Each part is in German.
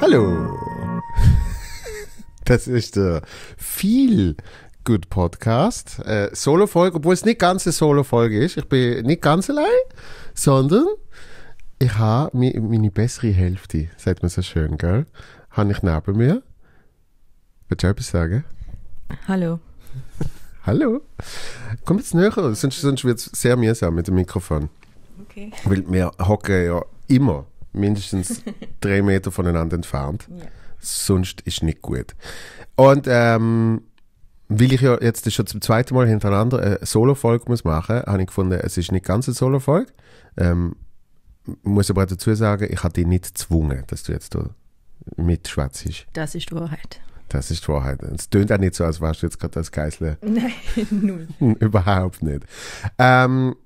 Hallo. Das ist der viel Good Podcast. Äh, Solo-Folge, obwohl es nicht ganz eine Solo-Folge ist. Ich bin nicht ganz allein, sondern ich habe meine bessere Hälfte, sagt man so schön, gell? Habe ich neben mir. Willst du etwas sagen? Hallo. Hallo. Komm jetzt näher, sonst, sonst wird es sehr mühsam mit dem Mikrofon. Okay. Weil wir hocken ja immer mindestens drei Meter voneinander entfernt. Ja. Sonst ist nicht gut. Und ähm, weil ich ja jetzt schon zum zweiten Mal hintereinander eine Solo-Folge muss machen, habe ich gefunden, es ist nicht ganz eine Solo-Folge. Ähm, muss aber dazu sagen, ich habe dich nicht gezwungen, dass du jetzt da mitschwätzt. Das ist die Wahrheit. Das ist Wahrheit. Es tönt auch nicht so, als warst du jetzt gerade das Geißler. Nein, null. Überhaupt nicht. Ähm,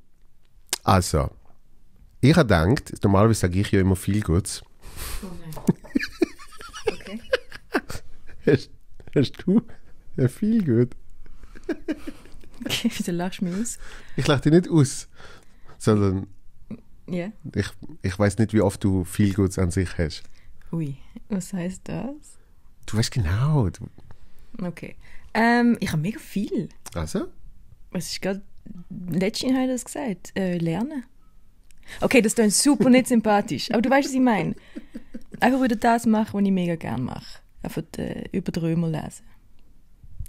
also, ich habe gedacht, normalerweise sage ich ja immer viel Gutes. Oh nein. okay. hast, hast du ja viel gut? okay, wieso lachst du mich aus? Ich lache dich nicht aus, sondern yeah. ich, ich weiß nicht, wie oft du viel Gutes an sich hast. Ui, was heißt das? Du weißt genau. Du. Okay. Ähm, ich habe mega viel. Also? Es ist gerade. Letztens habe ich das gesagt. Äh, lernen. Okay, das ist super nicht sympathisch. Aber du weißt, was ich meine. Einfach wieder das machen, was ich mega gerne mache. Einfach äh, über die Römer lesen.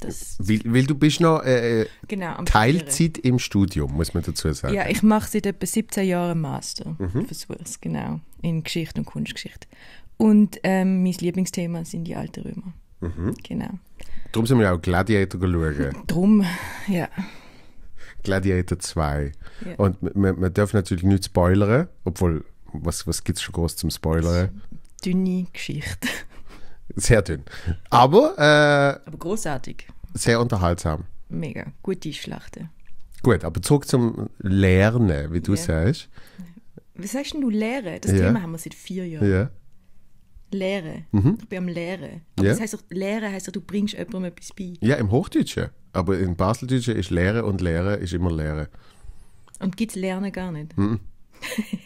Das weil, weil du bist noch äh, äh genau, Teilzeit im Studium, muss man dazu sagen. Ja, ich mache seit etwa 17 Jahren Master. Mhm. Versuche es, genau. In Geschichte und Kunstgeschichte. Und ähm, mein Lieblingsthema sind die alten Römer. Mhm. Genau. Darum sind wir auch Gladiator geschaut. Drum, ja. Gladiator 2. Ja. Und man, man darf natürlich nicht spoilern, obwohl, was, was gibt es schon groß zum Spoilern? Dünne Geschichte. Sehr dünn. Aber, äh, aber großartig. Sehr unterhaltsam. Mega. Gute Schlachten. Gut, aber zurück zum Lernen, wie du ja. sagst. Was sagst denn du Lehre? Das ja. Thema haben wir seit vier Jahren. Ja. Lehre. Mhm. Ich bin am Lehren. Aber ja. das heißt doch, Lehren heißt doch, du bringst jemandem etwas bei. Ja, im Hochdeutschen. Aber im Baseldeutschen ist Lehre und Lehre ist immer Lehre. Und gibt es Lernen gar nicht? Mhm.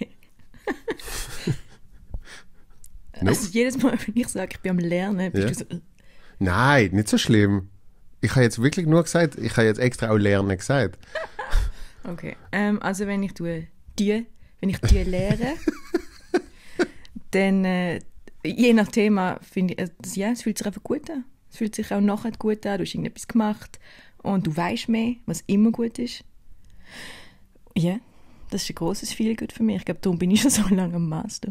Also nope. Also jedes Mal, wenn ich sage, ich bin am Lernen, bist ja. du so... Äh. Nein, nicht so schlimm. Ich habe jetzt wirklich nur gesagt, ich habe jetzt extra auch Lernen gesagt. okay, ähm, also wenn ich tue, die, wenn ich die lehre, dann, äh, je nach Thema finde ich, äh, ja, es fühlt sich einfach gut an. Es fühlt sich auch nachher gut an, du hast irgendetwas gemacht und du weißt mehr, was immer gut ist. Ja, yeah, das ist ein grosses Feelgood für mich. Ich glaube, darum bin ich schon so lange am Master.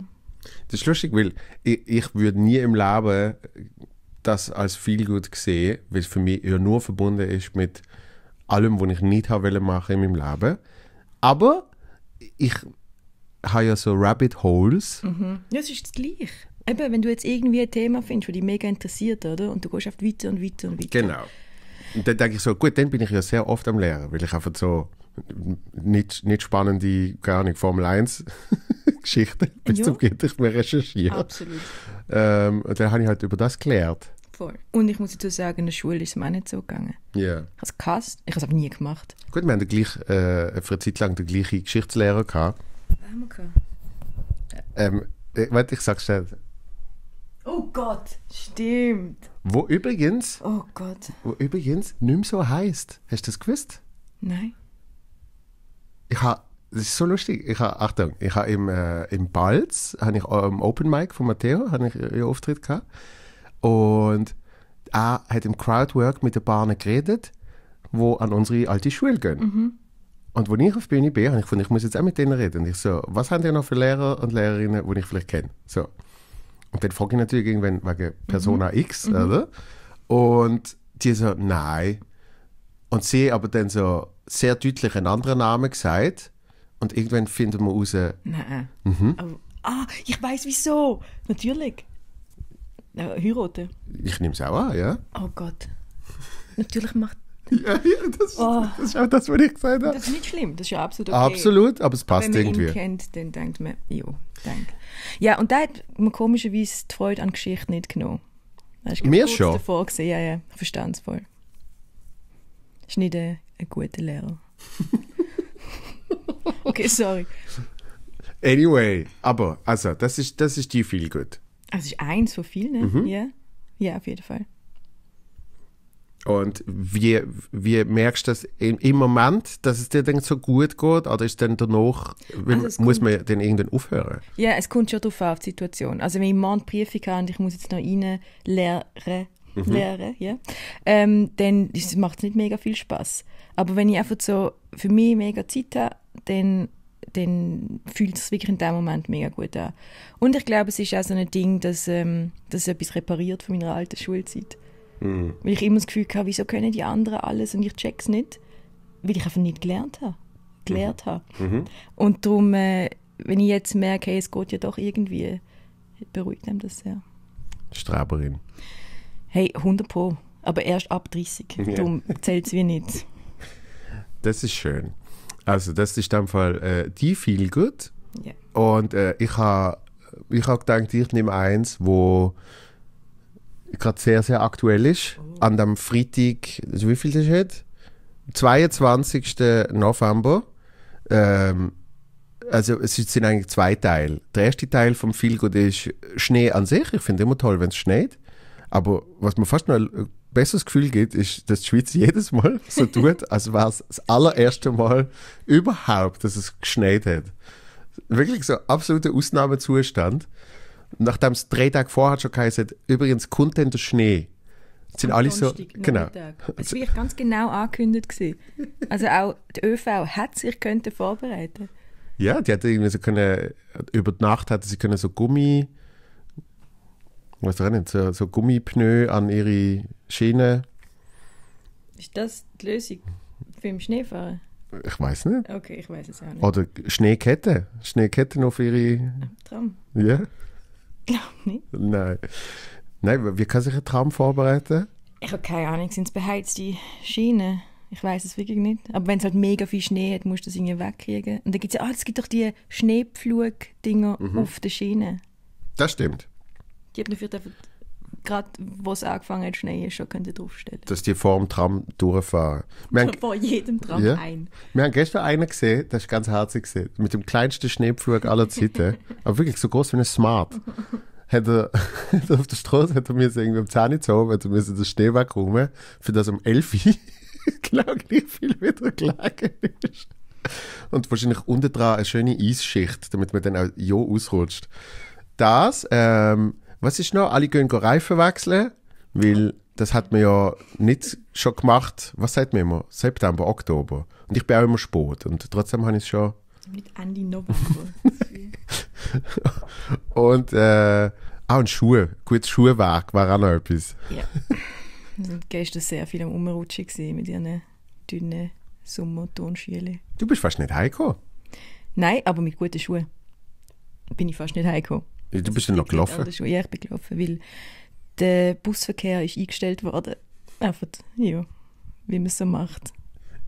Das ist lustig, weil ich, ich würde nie im Leben das als Feelgood sehen, weil es für mich ja nur verbunden ist mit allem, was ich nicht habe machen in meinem Leben. Aber ich habe ja so Rabbit Holes. Mhm. Ja, es ist das Gleiche. Eben, wenn du jetzt irgendwie ein Thema findest, das dich mega interessiert, oder? Und du gehst einfach weiter und weiter und weiter. Genau. Und dann denke ich so, gut, dann bin ich ja sehr oft am Lehren, weil ich einfach so nicht, nicht spannende, gar nicht Formel 1 Geschichten bis ja. zum Gitter ich mehr recherchiere. Absolut. Ähm, und dann habe ich halt über das gelernt. Voll. Und ich muss dazu sagen, in der Schule ist es mir auch nicht so gegangen. Ja. Yeah. Ich habe es gehasst, ich habe es aber nie gemacht. Gut, wir hatten gleich, äh, für eine Zeit lang den gleichen Geschichtslehrer. Gehabt. Wer haben wir gehabt? Ähm, ich, äh, warte, ich sag's schnell. Oh Gott, stimmt. Wo übrigens. Oh Gott. Wo übrigens nicht so heißt. Hast du das gewusst? Nein. Ich habe. Das ist so lustig. Ich habe, Achtung, ich habe im, äh, im Balz, habe ich am äh, Open Mic von Matteo, habe ich äh, ihren Auftritt gehabt. Und er hat im Crowdwork mit ein paar geredet, wo an unsere alte Schule gehen. Mhm. Und als ich auf Bühne bin, habe ich gefunden, ich muss jetzt auch mit denen reden. Und ich so, was haben die noch für Lehrer und Lehrerinnen, die ich vielleicht kenne? So. Und dann frage ich natürlich irgendwann wegen mhm. Persona mhm. X, oder? Und die so, nein. Und sie aber dann so sehr deutlich einen anderen Namen gesagt. Und irgendwann finden wir raus. Nein. Mhm. ah, ich weiß wieso. Natürlich. Äh, heiraten. Ich nehme es auch an, ja. Oh Gott. Natürlich macht. ja, ja das, oh. das, ist auch das, was ich gesagt habe. Das ist nicht schlimm, das ist ja absolut okay. Absolut, aber es passt aber wenn man irgendwie. Wenn ihn kennt, dann denkt man, jo, danke. Ja, und da hat man komischerweise die Freude an Geschichte nicht genommen. Mir schon. Davor gesehen. Ja, ja, ich verstehe es voll. Ist nicht ein, ein guter Lehrer. okay, sorry. Anyway, aber also, das ist, das ist die viel gut. Also ist eins von vielen, ne? Mhm. Ja. ja, auf jeden Fall. Und wie, wie merkst du das im, Moment, dass es dir dann so gut geht? Oder ist dann danach, also muss man dann irgendwann aufhören? Ja, es kommt schon darauf an, auf die Situation. Also wenn ich morgen Prüfung habe und ich muss jetzt noch rein lernen, mhm. lernen ja, ähm, dann macht es nicht mega viel Spaß. Aber wenn ich einfach so für mich mega Zeit habe, dann dann fühlt es wirklich in dem Moment mega gut an. Und ich glaube, es ist auch so ein Ding, dass, ähm, dass etwas repariert von meiner alten Schulzeit. Mhm. Weil ich immer das Gefühl hatte, wieso können die anderen alles und ich check's nicht. Weil ich einfach nicht gelernt habe. Gelernt mhm. habe. Mhm. Und darum, äh, wenn ich jetzt merke, hey, es geht ja doch irgendwie, beruhigt einem das sehr. Streberin. Hey, 100 Pro. Aber erst ab 30. Ja. Darum zählt es wie nicht. Das ist schön. Also, das ist in dem Fall äh, die viel gut. Yeah. Und äh, ich habe ich hab gedacht, ich nehme eins, wo gerade sehr, sehr aktuell ist. An dem Freitag, also wie viel ist heute? 22. November. Ähm, also es sind eigentlich zwei Teile. Der erste Teil vom Feelgood ist Schnee an sich. Ich finde immer toll, wenn es schneit. Aber was mir fast noch ein besseres Gefühl gibt, ist, dass die Schweiz jedes Mal so tut, als wäre es das allererste Mal überhaupt, dass es geschneit hat. Wirklich so absoluter Ausnahmezustand nachdem es drei Tage vorher schon geheißen übrigens kommt dann der Schnee. Sind Am alle Donnerstag, so, genau. Es wird ganz genau angekündigt gewesen. Also auch der ÖV hat sich könnte vorbereiten. Ja, die hatte irgendwie so können, über die Nacht hatte sie können so Gummi, was nicht, so, so Gummipneu an ihre Schiene. Ist das die Lösung für den Schneefahren? Ich weiß nicht. Okay, ich weiß es auch nicht. Oder Schneeketten. Schneeketten auf ihre. Tram. Ja glaube nicht. Nein. Nein, wie kann sich ein Tram vorbereiten? Ich habe keine Ahnung, sind es beheizte Schienen? Ich weiß es wirklich nicht. Aber wenn es halt mega viel Schnee hat, musst du das irgendwie wegkriegen. Und dann gibt es ja, ah, es gibt doch die Schneepflug-Dinger mhm. auf den Schienen. Das stimmt. Die haben dafür gerade wo es angefangen hat, Schnee ist, schon könnte draufstellen. Dass die vor dem Tram durchfahren. haben, vor jedem Tram ja. ein. Wir haben gestern einen gesehen, der ist ganz herzig gesehen, mit dem kleinsten Schneepflug aller Zeiten, aber wirklich so groß wie ein Smart. Hat er, auf der Straße hätte er mir irgendwie am Zahn gezogen, hat er mir den Schnee weggeräumt, für das um 11 Uhr genau gleich viel wieder gelegen ist. Und wahrscheinlich unten dran eine schöne Eisschicht, damit man dann auch ja ausrutscht. Das, ähm, was ist noch? Alle gehen Reifen wechseln, weil das hat man ja nicht schon gemacht. Was sagt man immer? September, Oktober. Und ich bin auch immer spät und trotzdem habe ich es schon. Mit Ende November. und äh, auch ein Schuh, gutes Schuhwerk war auch noch etwas. Ja. Und also, gestern sehr viel am Umrutschen mit ihren dünnen Sommertonschiele. Du bist fast nicht heimgekommen. Nein, aber mit guten Schuhen bin ich fast nicht heimgekommen. Du bist dann noch gelaufen? Ja, ich bin gelaufen, weil der Busverkehr ist eingestellt worden. Einfach, ja, wie man es so macht.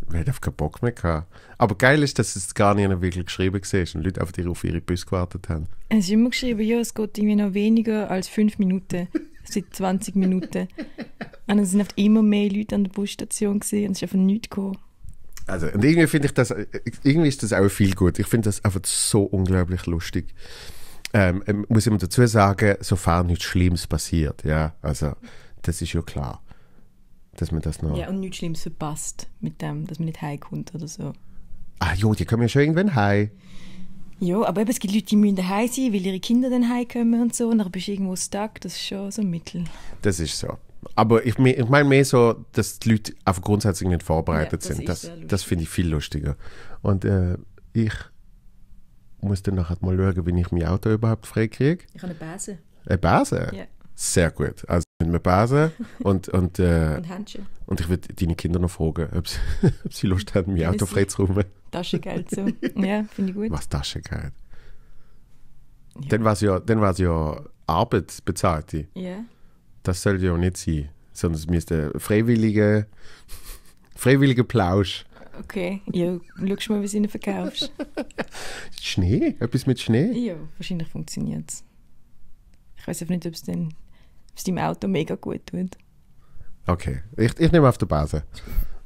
Wir hatten keinen Bock mehr. Gehabt. Aber geil ist, dass es gar nicht wirklich geschrieben war und Leute einfach auf ihre Bus gewartet haben. Es ist immer geschrieben, ja, es geht irgendwie noch weniger als fünf Minuten. seit 20 Minuten. Und dann sind oft immer mehr Leute an der Busstation gewesen, und es ist einfach nichts gekommen. Also, und irgendwie finde ich das, irgendwie ist das auch viel gut. Ich finde das einfach so unglaublich lustig. Ähm, ähm, muss ich mal dazu sagen, sofern nichts Schlimmes passiert. Ja, also das ist ja klar, dass man das noch. Ja, und nichts Schlimmes verpasst mit dem, dass man nicht heimkommt oder so. Ah ja, die kommen ja schon irgendwann heim. Ja, aber eben, es gibt Leute, die müssen heim sein, weil ihre Kinder dann heimkommen und so, und dann bist du irgendwo stuck, das ist schon so ein Mittel. Das ist so. Aber ich, ich meine mehr so, dass die Leute auf grundsätzlich nicht vorbereitet ja, das sind. Das, das finde ich viel lustiger. Und äh, ich muss dann nachher mal schauen, wie ich mein Auto überhaupt frei kriege. Ich habe eine Base. Eine Base? Ja. Sehr gut. Also mit einer Base und und, äh, und Händchen. Und ich würde deine Kinder noch fragen, ob sie, ob sie Lust haben, mein Auto frei zu räumen. Taschengeld so. ja, finde ich gut. Was Taschengeld? Ja. Dann war es ja, ja Arbeit bezahlt. Ja. Das sollte ja nicht sein. Sondern es müsste freiwillige, freiwillige Plausch. Okay, ja, schau mal, wie du ihnen verkaufst. Schnee? Etwas mit Schnee? Ja, wahrscheinlich funktioniert es. Ich weiß einfach nicht, ob es deinem Auto mega gut tut. Okay, ich, ich nehme auf der Base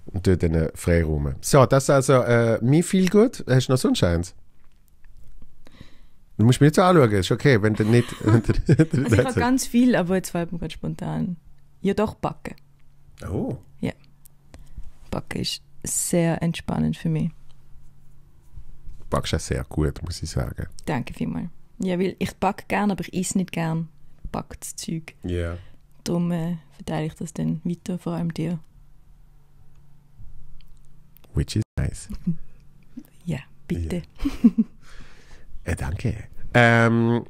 und tue dann äh, frei rum. So, das ist also äh, mir viel gut. Hast du noch sonst eins? Du musst mir jetzt so anschauen, ist okay, wenn du nicht. Wenn du, also ich habe ganz viel, aber jetzt fällt mir gerade spontan. Ja, doch, backen. Oh. Ja. Backen ist sehr entspannend für mich. Du backst auch sehr gut, muss ich sagen. Danke vielmals. Ja, weil ich backe gerne, aber ich esse nicht gern gebacktes Zeug. Ja. Yeah. Darum äh, verteile ich das dann weiter, vor allem dir. Which is nice. ja, bitte. Ja. äh, danke. Ähm,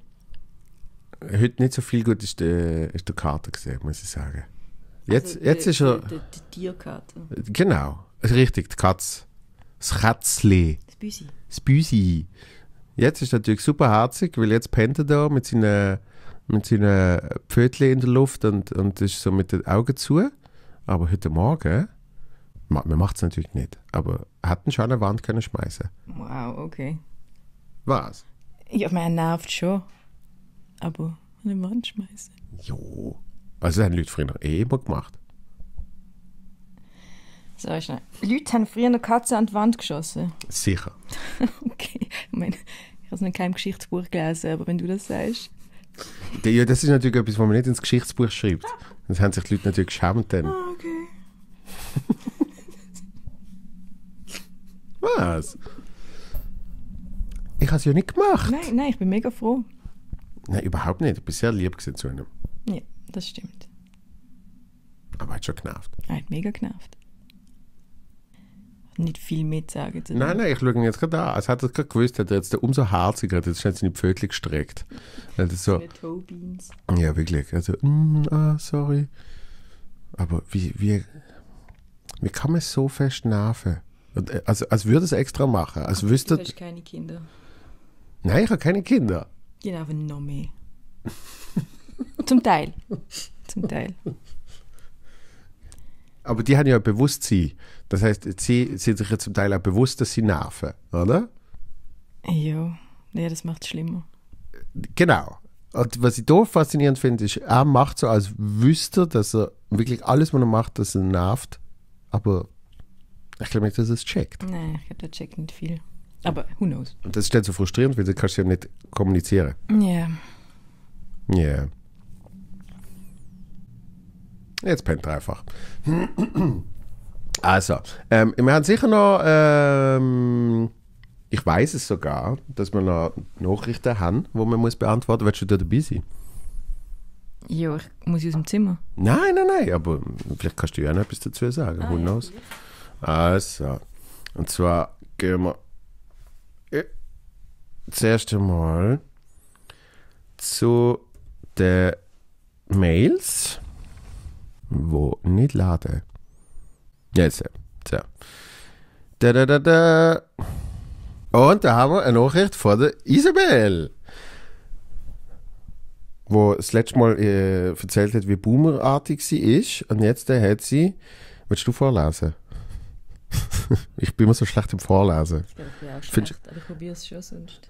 heute nicht so viel gut ist der, äh, ist der Kater gesehen, muss ich sagen. Jetzt, also, jetzt die, ist er. Die, Tierkater. Genau. Richtig, die Katze. Das Kätzli. Das Büsi. Das Büsi. Jetzt ist natürlich super herzig, weil jetzt pennt er da mit seinen, mit seinen Pfötchen in der Luft und, und ist so mit den Augen zu. Aber heute Morgen, man macht es natürlich nicht, aber er hätten schon eine Wand können schmeißen. Wow, okay. Was? Ja, man nervt schon. Aber eine Wand schmeißen. Jo. Also, das haben Leute früher eh immer gemacht. Sag schnell. Leute haben früher eine Katze an die Wand geschossen. Sicher. okay. Ich meine, ich habe es in keinem Geschichtsbuch gelesen, aber wenn du das sagst. Ja, das ist natürlich etwas, was man nicht ins Geschichtsbuch schreibt. Das ah. haben sich die Leute natürlich geschämt dann. Ah, okay. Was? Ich habe es ja nicht gemacht. Nein, nein, ich bin mega froh. Nein, überhaupt nicht. Ich bin sehr lieb zu einem. Ja, das stimmt. Aber er hat schon genervt. Er hat mega genervt nicht viel mehr zu sagen. nein, nein, ich schaue ihn jetzt gerade an. Es hat er gerade gewusst, hätte er jetzt umso harziger, hat jetzt schnell die Pfötchen gestreckt. Also so, Ja, wirklich. Also, mm, ah, sorry. Aber wie, wie, wie kann man so fest nerven? Also, als würde es extra machen. Als aber wüsste, du hast keine Kinder. Nein, ich habe keine Kinder. Genau, aber noch mehr. Zum Teil. Zum Teil aber die haben ja bewusst sie. Das heißt, sie sind sich ja zum Teil auch bewusst, dass sie nerven, oder? Ja, ja das macht es schlimmer. Genau. Und was ich da faszinierend finde, ist, er macht so, als wüsste er, dass er wirklich alles, was er macht, dass er nervt. Aber ich glaube nicht, dass er es checkt. Nein, ich glaube, der checkt nicht viel. Aber who knows. Und das ist dann so frustrierend, weil du kannst ja nicht kommunizieren. Ja. Yeah. Ja. Yeah. Jetzt pennt er einfach. Also, ähm, wir haben sicher noch, ähm, ich weiß es sogar, dass wir noch Nachrichten haben, die man muss beantworten muss. Willst du da dabei sein? Ja, ich muss aus dem Zimmer. Nein, nein, nein, aber vielleicht kannst du ja noch etwas dazu sagen. Ah, Who knows? Ja. Also, und zwar gehen wir äh, das erste Mal zu den Mails wo nicht laden. Jetzt, ja. Da, da, da, da. Und da haben wir eine Nachricht von der Isabel, wo das letzte Mal äh, erzählt hat, wie boomerartig sie ist. Und jetzt äh, hat sie. Willst du vorlesen? ich bin immer so schlecht im Vorlesen. Ich glaube, ich bin auch schlecht, Findest, aber ich probiere es schon sonst.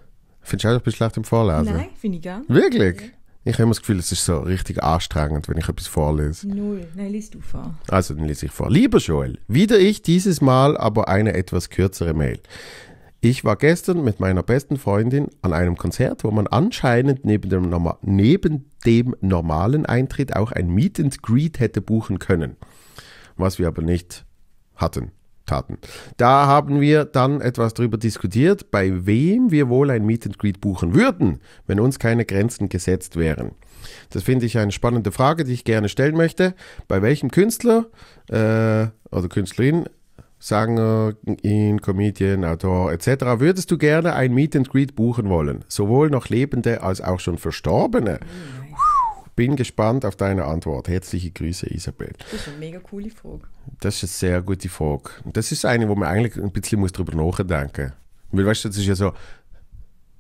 Findest du auch, ich bin schlecht im Vorlesen? Nein, finde ich gar nicht. Wirklich? Ja. Ich habe immer das Gefühl, es ist so richtig anstrengend, wenn ich etwas vorlese. Null. Nein, liest du vor. Also, dann lese ich vor. Lieber Joel, wieder ich dieses Mal, aber eine etwas kürzere Mail. Ich war gestern mit meiner besten Freundin an einem Konzert, wo man anscheinend neben dem, Norma neben dem normalen Eintritt auch ein Meet and Greet hätte buchen können, was wir aber nicht hatten taten. Da haben wir dann etwas darüber diskutiert, bei wem wir wohl ein Meet and Greet buchen würden, wenn uns keine Grenzen gesetzt wären. Das finde ich eine spannende Frage, die ich gerne stellen möchte. Bei welchem Künstler äh, oder also Künstlerin, Sänger, in Comedian, Autor etc. würdest du gerne ein Meet and Greet buchen wollen? Sowohl noch Lebende als auch schon Verstorbene bin gespannt auf deine Antwort. Herzliche Grüße, Isabel. Das ist eine mega coole Frage. Das ist eine sehr gute Frage. Das ist eine, wo man eigentlich ein bisschen muss drüber nachdenken muss. Weil weißt du, das ist ja so,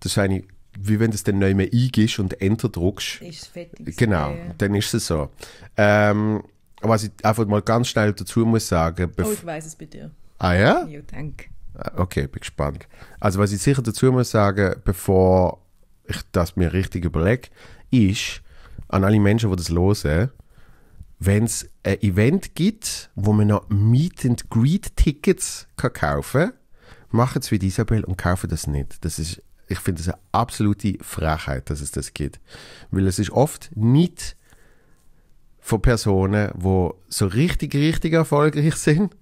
das ist eine, wie wenn du es dann nicht mehr eingibst und Enter druckst. Ist fertig. Genau, ja. dann ist es so. Ähm, was ich einfach mal ganz schnell dazu muss sagen. Oh, ich weiß es bei dir. Ah ja? Ja, danke. Ah, okay, bin gespannt. Also was ich sicher dazu muss sagen, bevor ich das mir richtig überlege, ist, an alle Menschen, die das hören, wenn es ein Event gibt, wo man noch Meet and Greet Tickets kann kaufen kann, machen es wie Isabel und kaufen das nicht. Das ist, ich finde das eine absolute Frechheit, dass es das gibt. Weil es ist oft nicht von Personen, die so richtig, richtig erfolgreich sind,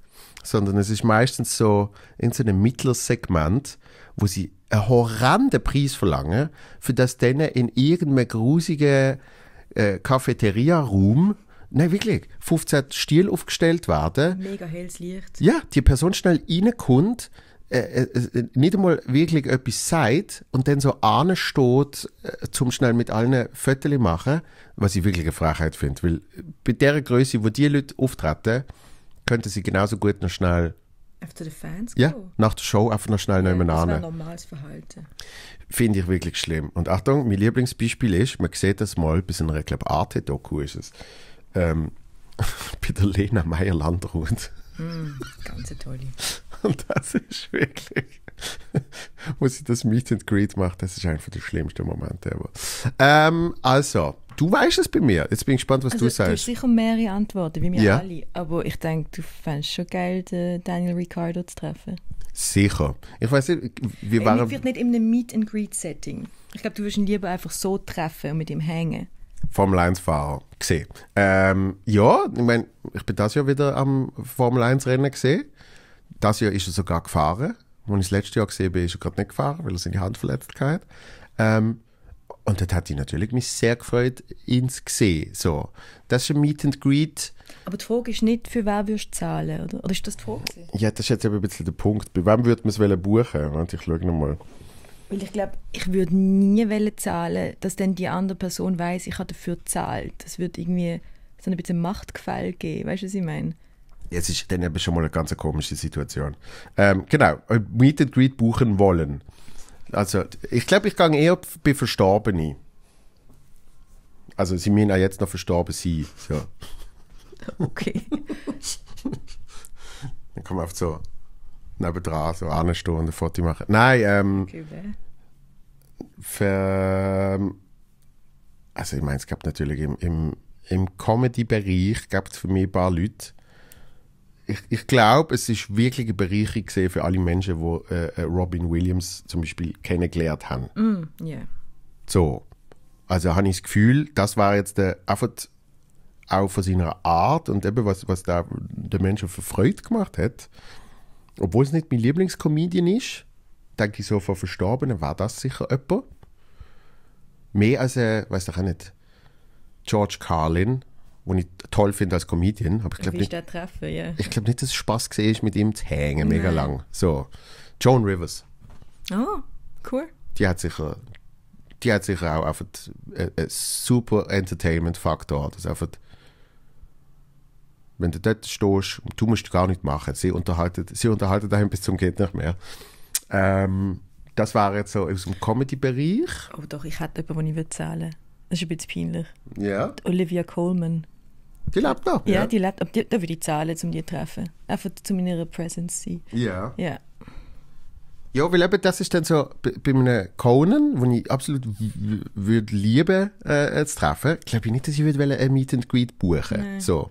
sondern es ist meistens so in so einem Mittlersegment, wo sie einen horrenden Preis verlangen, für das dann in irgendeinem grusigen äh, Cafeteria-Room Nein, wirklich. 15 Stil aufgestellt werden. Mega helles Licht. Ja, die Person schnell reinkommt, äh, äh, äh, nicht einmal wirklich etwas sagt und dann so ansteht, äh, zum schnell mit allen Fotos machen, was ich wirklich eine Frechheit finde. Weil bei der Größe, wo die Leute auftreten, könnte sie genauso gut noch schnell auf zu den Fans Ja, nach der Show einfach noch schnell ja, nehmen Das wäre normales Verhalten. Finde ich wirklich schlimm. Und Achtung, mein Lieblingsbeispiel ist, man sieht das mal bei einer, glaube ich, Arte-Doku ist es, ähm, bei der Lena Meyer-Landrut. Mm, ganz toll. Und das ist wirklich, wo sie das Meet and Greet macht, das ist einfach der schlimmste Moment ever. Ähm, also, du weißt es bei mir. Jetzt bin ich gespannt, was also, du sagst. Du hast sicher mehrere Antworten, wie wir ja. alle. Aber ich denke, du fändest schon geil, Daniel Ricciardo zu treffen. Sicher. Ich weiß nicht, wir waren. Ey, vielleicht nicht in einem Meet and Greet Setting. Ich glaube, du würdest ihn lieber einfach so treffen und mit ihm hängen. Formel 1 Fahrer gesehen. Ähm, ja, ich meine, ich bin das ja wieder am Formel 1 Rennen gesehen. Das Jahr ist er sogar gefahren. Als ich das letzte Jahr gesehen habe, ist er gerade nicht gefahren, weil er seine Hand verletzt hat. Ähm, und das hat ich natürlich mich sehr gefreut, ihn zu sehen. So. Das ist ein Meet and Greet. Aber die Frage ist nicht, für wen würdest du zahlen, oder? Oder ist das die Frage? Ja, das ist jetzt eben ein bisschen der Punkt. Bei wem würde man es buchen? ich schaue nochmal. Weil ich glaube, ich würde nie zahlen, dass dann die andere Person weiß, ich habe dafür gezahlt. Das würde irgendwie so ein bisschen Machtgefälle geben. Weißt du, was ich meine? jetzt ist dann eben schon mal eine ganz komische Situation. Ähm, genau, Meet and Greet buchen wollen. Also, ich glaube, ich gehe eher bei Verstorbenen. Also, sie müssen auch jetzt noch verstorben sein. So. Okay. dann kann man auf so nebendran so anstehen und ein Foto machen. Nein, ähm. Okay, für, ähm, also, ich meine, es gab natürlich im, im, im Comedy-Bereich gab es für mich ein paar Leute, ich, ich glaube, es ist wirklich eine Bereicherung für alle Menschen, die äh, äh, Robin Williams zum Beispiel kennengelernt haben. Mm, yeah. So. Also habe ich das Gefühl, das war jetzt der, äh, einfach auch von seiner Art und eben was, was da der Menschen für Freude gemacht hat. Obwohl es nicht mein Lieblingscomedian ist, denke ich so von Verstorbenen war das sicher jemand. Mehr als, äh, weiß ich auch nicht, George Carlin den ich toll finde als Comedian. Aber ich glaube nicht, ja. Ich glaub nicht, dass es Spaß gesehen ist, mit ihm zu hängen, mega lang. So, Joan Rivers. Oh, cool. Die hat sicher, die hat sicher auch einfach einen, super Entertainment-Faktor. Das einfach, wenn du dort stehst, du musst gar nicht machen. Sie unterhaltet, sie unterhalten daheim bis zum geht nicht mehr. Ähm, das war jetzt so aus dem Comedy-Bereich. Oh doch, ich hätte jemanden, den ich zählen würde. Das ist ein bisschen peinlich. Ja. Die Olivia Coleman. Die lebt noch. Ja, ja. die lebt. Die, da würde ich zahlen, um die zu treffen. Einfach zu meiner Presence sein. Ja. Ja. Ja, weil eben das ist dann so bei, bei einem Conan, wo ich absolut würde lieben äh, zu treffen, glaube ich nicht, dass ich würde ein Meet and Greet buchen würde. So.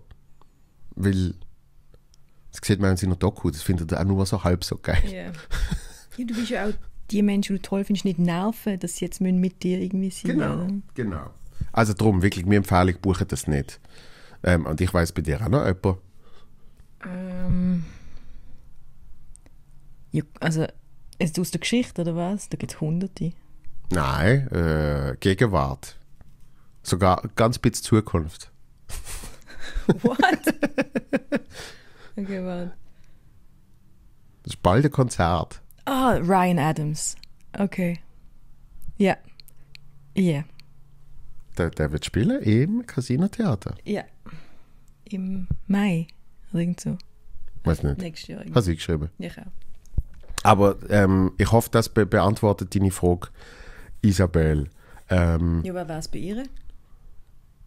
Weil, das sieht man in noch Doku, das findet er auch nur so halb so geil. Yeah. Ja, du bist ja auch die Menschen, die du toll findest, nicht nerven, dass sie jetzt mit dir irgendwie sind. Genau, genau. Also darum, wirklich, mir empfehle ich, buche das nicht. Ähm, und ich weiß bei dir auch noch jemand. Ähm. Ja, also, ist aus der Geschichte oder was? Da gibt es hunderte. Nein, äh, Gegenwart. Sogar ganz bisschen Zukunft. What? okay, warte. Das ist bald ein Konzert. Ah, oh, Ryan Adams. Okay. Ja. Yeah. Ja. Yeah. Der, der wird spielen im Casino-Theater. Ja. Im Mai. irgend so. Weiß nicht. Nächstes Jahr. Irgendwie. Hast du geschrieben? Ich auch. Aber ähm, ich hoffe, das be beantwortet deine Frage, Isabel. Ähm, ja, wer war es bei ihr?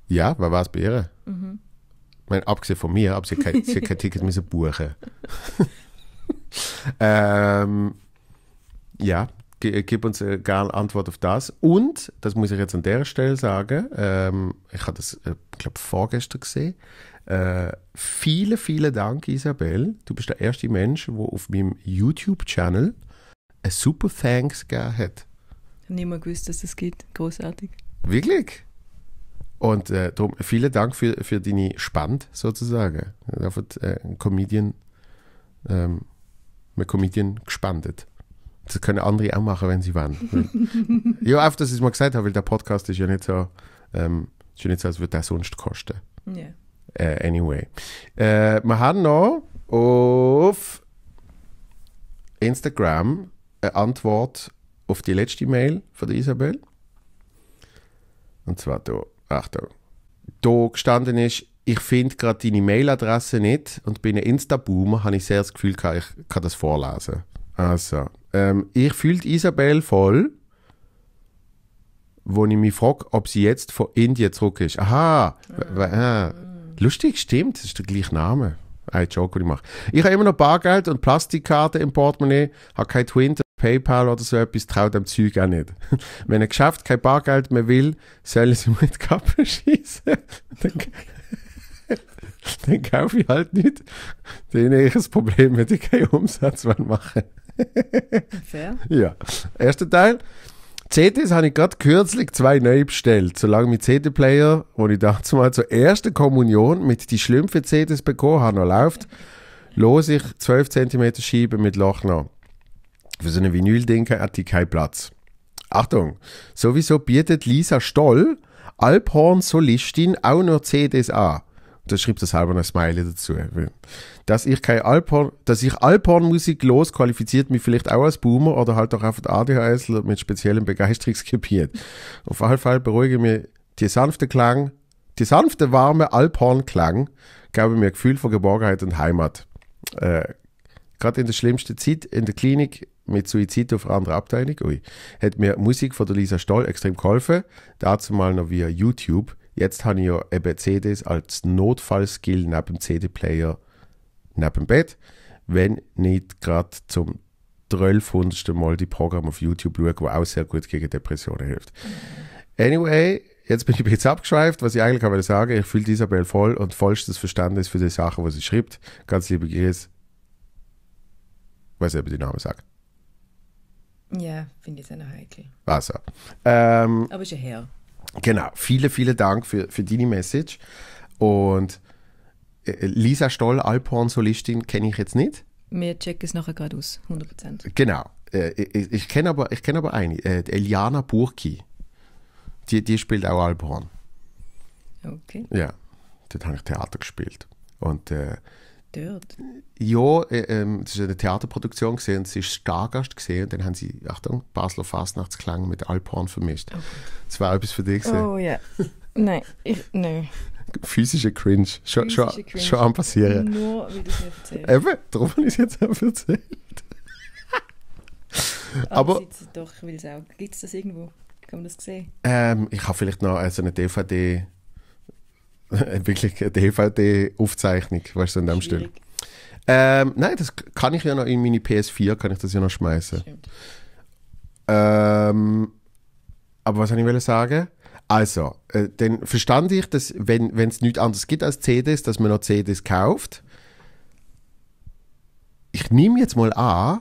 Ja, wer war es bei ihr? Mhm. Ich meine, abgesehen von mir, aber sie hat kein, sie hat kein Ticket müssen buchen. ähm, ja. Äh, gib uns äh, gerne Antwort auf das. Und, das muss ich jetzt an der Stelle sagen, ähm, ich habe das, äh, glaube vorgestern gesehen. Äh, vielen, vielen Dank, Isabel. Du bist der erste Mensch, der auf meinem YouTube-Channel ein super Thanks gegeben hat. Ich habe nicht mehr gewusst, dass das geht. Großartig. Wirklich? Und äh, darum vielen Dank für, für deine Spand sozusagen. Auf äh, ein Comedian, ähm, mit Comedian gespannt. Das können andere auch machen, wenn sie wollen. ja, auf das ich mal gesagt habe, weil der Podcast ist ja nicht so, ähm, ist ja nicht so als würde der sonst kosten. Yeah. Äh, anyway. Äh, wir haben noch auf Instagram eine Antwort auf die letzte Mail von der Isabel. Und zwar da, Achtung. Da gestanden ist, ich finde gerade deine Mailadresse nicht und bin ein Insta-Boomer, habe ich sehr das Gefühl, ich kann das vorlesen. Also, ähm, ich fühle Isabel voll, wo ich mich frage, ob sie jetzt von Indien zurück ist. Aha, ah. lustig, stimmt, das ist der gleiche Name. Ein Joke, den ich mache. Ich habe immer noch Bargeld und Plastikkarten im Portemonnaie, habe kein Twitter, PayPal oder so etwas, traue dem Zeug auch nicht. Wenn ein Geschäft kein Bargeld mehr will, sollen sie mit Kappe schießen. dann kaufe ich halt nicht. Dann habe ich ein Problem, wenn ich keinen Umsatz machen Fair. Ja. Erster Teil. CDs habe ich gerade kürzlich zwei neu bestellt. Solange mein CD-Player, wo ich dazu mal zur ersten Kommunion mit die schlimmsten CDs bekommen habe, noch läuft, los ich 12 cm Schiebe mit Loch noch. Für so eine Vinyl-Ding hatte ich keinen Platz. Achtung, sowieso bietet Lisa Stoll, Alphorn-Solistin, auch nur CDs an da schreibt das halber ein Smiley dazu. Dass ich keine Alphorn, dass ich Alphornmusik los qualifiziert mich vielleicht auch als Boomer oder halt auch auf ADHS mit speziellem Begeisterungsgebiet. Auf jeden Fall beruhige mir die sanfte Klang, die sanfte warme Alphornklang, gab mir ein Gefühl von Geborgenheit und Heimat. Äh, Gerade in der schlimmsten Zeit in der Klinik mit Suizid auf anderer Abteilung, ui, hat mir Musik von der Lisa Stoll extrem geholfen. Dazu mal noch via YouTube. Jetzt habe ich ja eben CDs als Notfallskill neben dem CD-Player neben dem Bett, wenn nicht gerade zum 1200. Mal die Programme auf YouTube schauen, die auch sehr gut gegen Depressionen hilft. Anyway, jetzt bin ich jetzt abgeschweift, was ich eigentlich aber sagen, ich fühle Isabel voll und vollstes Verständnis für die Sachen, was sie schreibt. Ganz liebe Grüße. Weiß ich, ob ich den Namen sage. Ja, finde ich sehr heikel. Also. Ähm, aber ist ja her. Genau, viele, viele Dank für, für deine Message. Und äh, äh, Lisa Stoll, Alphorn-Solistin, kenne ich jetzt nicht. Wir checken es nachher gerade aus, 100%. Genau. Äh, ich, ich kenne aber, kenn aber eine, Eliana Burki. Die, die spielt auch Alphorn. Okay. Ja, dort habe ich Theater gespielt. Und äh, dort? Ja, äh, äh, war eine Theaterproduktion gesehen, sie ist Stargast gesehen, und dann haben sie, Achtung, Basler Fastnachtsklang mit Alphorn vermischt. Okay. Oh das war etwas für dich. Gewesen. Oh ja. Nein, ich, nein. Physische Cringe. Schon, Physische schon, Cringe. schon am passieren. Nur, wie du es mir erzählst. Eben, darum habe ich es jetzt auch erzählt. Aber, Aber doch, ich will es auch. Gibt es das irgendwo? Kann man das sehen? Ähm, ich habe vielleicht noch äh, so eine DVD wirklich eine DVD-Aufzeichnung, weißt du, an dem Stil. Ähm, nein, das kann ich ja noch in meine PS4, kann ich das ja noch schmeißen. Ähm, aber was wollte ich sagen? Also, äh, dann verstand ich, dass wenn es nichts anderes gibt als CDs, dass man noch CDs kauft. Ich nehme jetzt mal an,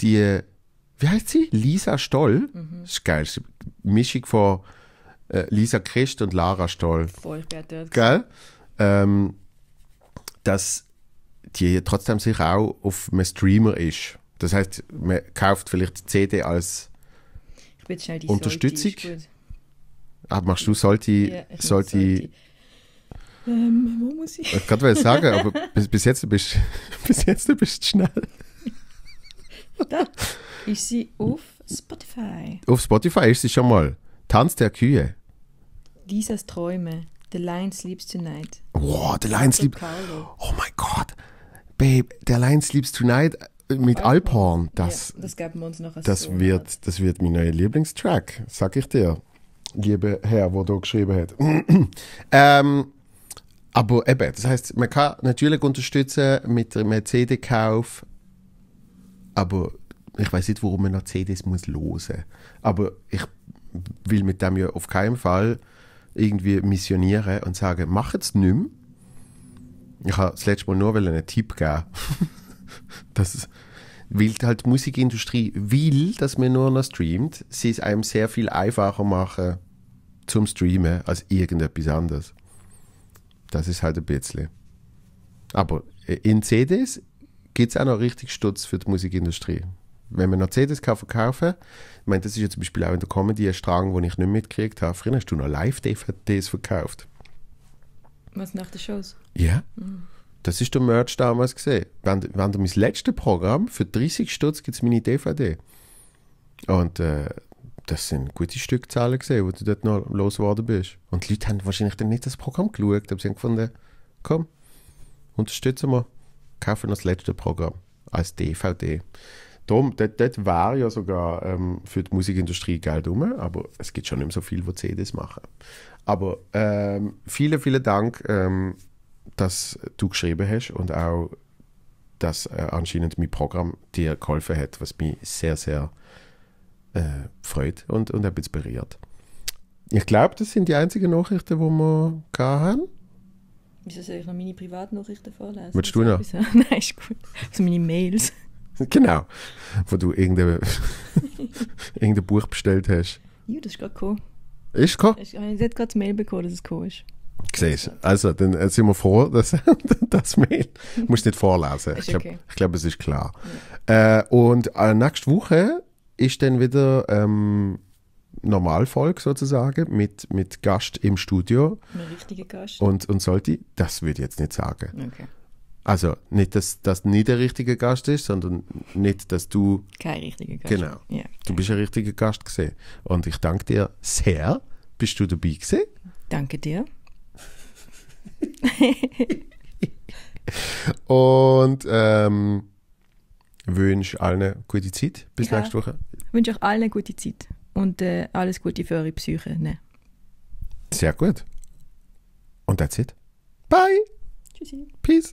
die, wie heißt sie? Lisa Stoll. Mhm. Das ist geil. eine Mischung von äh, Lisa Christ und Lara Stoll. Voll, Gell? Ähm, dass die trotzdem sich auch auf einem Streamer ist. Das heißt, man kauft vielleicht die CD als Unterstützung. Solti, Ach, machst du sollte, ja, sollte. Ähm, wo muss ich? Ich gerade sagen, aber bis, bis, jetzt bist bis jetzt du bist schnell. da ist sie auf Spotify. Auf Spotify ist sie schon mal. Tanz der Kühe. Lisas Träume. The Lion Sleeps Tonight. Wow, The Lion Sleeps. Oh mein Gott. Babe, The Lion Sleeps Tonight äh, mit Alphorn. Das, ja, das gab uns noch als das Song wird, das wird mein neuer Lieblingstrack, sag ich dir. Liebe Herr, wo du geschrieben hat. ähm, aber eben, das heißt, man kann natürlich unterstützen mit einem CD-Kauf, aber ich weiß nicht, warum man noch CDs muss losen. Aber ich will mit dem ja auf keinen Fall irgendwie missionieren und sagen, mach jetzt nimm. Ich habe das letzte Mal nur einen Tipp geben. das weil halt die Musikindustrie will, dass man nur noch streamt, sie es einem sehr viel einfacher machen zum Streamen als irgendetwas anderes. Das ist halt ein bisschen. Aber äh, in CDs gibt es auch noch richtig Stutz für die Musikindustrie wenn man noch CDs kann verkaufen kann, ich meine, das ist ja zum Beispiel auch in der Comedy ein Strang, den ich nicht mitgekriegt habe. Früher hast du noch Live-DVDs verkauft. Was, nach den Shows? Ja. Yeah. Mhm. Das ist der Merch damals gesehen. Wenn, wenn du mein letztes Programm, für 30 Stutz gibt es meine DVD. Und äh, das sind gute Stückzahlen gesehen, wo du dort noch losgeworden bist. Und die Leute haben wahrscheinlich dann nicht das Programm geschaut, aber sie haben gefunden, komm, unterstützen wir, kaufen das letzte Programm als DVD darum, dort, dort war ja sogar ähm, für die Musikindustrie Geld rum, aber es gibt schon nicht mehr so viel, wo CDs machen. Aber ähm, vielen, vielen Dank, ähm, dass du geschrieben hast und auch, dass äh, anscheinend mein Programm dir geholfen hat, was mich sehr, sehr äh, freut und, und inspiriert. Ich glaube, das sind die einzigen Nachrichten, die wir haben. Wieso soll ich noch meine Privatnachrichten vorlesen? Willst du noch? Nein, ist gut. Also meine Mails. genau. Wo du irgendein, irgendein Buch bestellt hast. Ja, das ist gerade cool. Ist gekommen? Ich habe gerade das Mail bekommen, dass es gekommen ist. Siehst Also, dann äh, sind wir froh, dass das Mail. Du musst nicht vorlesen. Ich glaube, okay. glaub, es ist klar. Ja. Äh, und äh, nächste Woche ist dann wieder ähm, Normalfolge sozusagen mit, mit Gast im Studio. Ein richtiger Gast. Und, und sollte, das würde ich jetzt nicht sagen. Okay. Also nicht, dass das nicht der richtige Gast ist, sondern nicht, dass du... Kein richtiger Gast. Genau. Ja, Du bist ein richtiger Gast gesehen. Und ich danke dir sehr, bist du dabei gesehen. Danke dir. Und ähm, wünsche allen eine gute Zeit. Bis ja. nächste Woche. Ich wünsche euch allen eine gute Zeit. Und äh, alles Gute für eure Psyche. Ne? Sehr gut. Und that's it. Bye. Tschüssi. Peace.